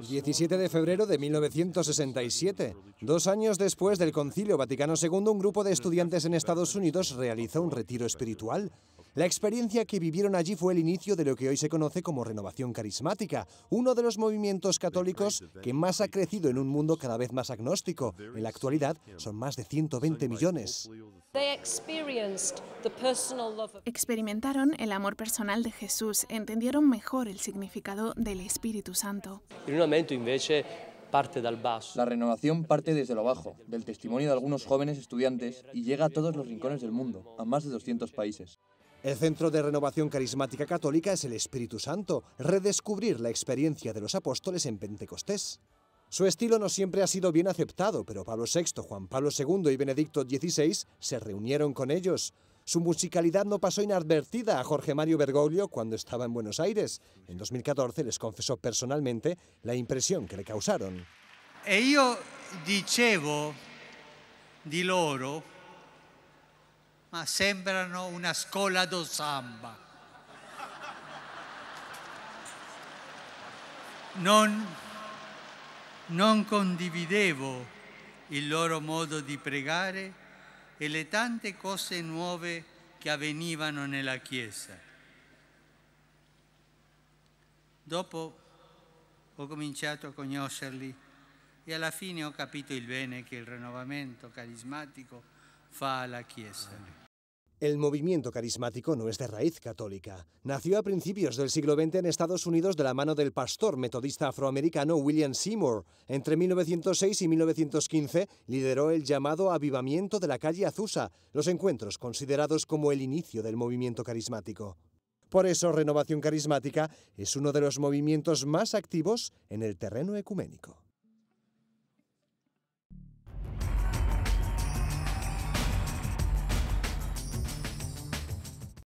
17 de febrero de 1967. Dos años después del Concilio Vaticano II, un grupo de estudiantes en Estados Unidos realizó un retiro espiritual la experiencia que vivieron allí fue el inicio de lo que hoy se conoce como renovación carismática, uno de los movimientos católicos que más ha crecido en un mundo cada vez más agnóstico. En la actualidad son más de 120 millones. Experimentaron el amor personal de Jesús, entendieron mejor el significado del Espíritu Santo. En un parte del La renovación parte desde lo bajo, del testimonio de algunos jóvenes estudiantes y llega a todos los rincones del mundo, a más de 200 países. El Centro de Renovación Carismática Católica es el Espíritu Santo, redescubrir la experiencia de los apóstoles en Pentecostés. Su estilo no siempre ha sido bien aceptado, pero Pablo VI, Juan Pablo II y Benedicto XVI se reunieron con ellos. Su musicalidad no pasó inadvertida a Jorge Mario Bergoglio cuando estaba en Buenos Aires. En 2014 les confesó personalmente la impresión que le causaron. E io dicevo di loro ma sembrano una scuola do samba. Non, non condividevo il loro modo di pregare e le tante cose nuove che avvenivano nella Chiesa. Dopo ho cominciato a conoscerli e alla fine ho capito il bene che il rinnovamento carismatico fa alla Chiesa. El movimiento carismático no es de raíz católica. Nació a principios del siglo XX en Estados Unidos de la mano del pastor metodista afroamericano William Seymour. Entre 1906 y 1915 lideró el llamado Avivamiento de la calle Azusa, los encuentros considerados como el inicio del movimiento carismático. Por eso, Renovación Carismática es uno de los movimientos más activos en el terreno ecuménico.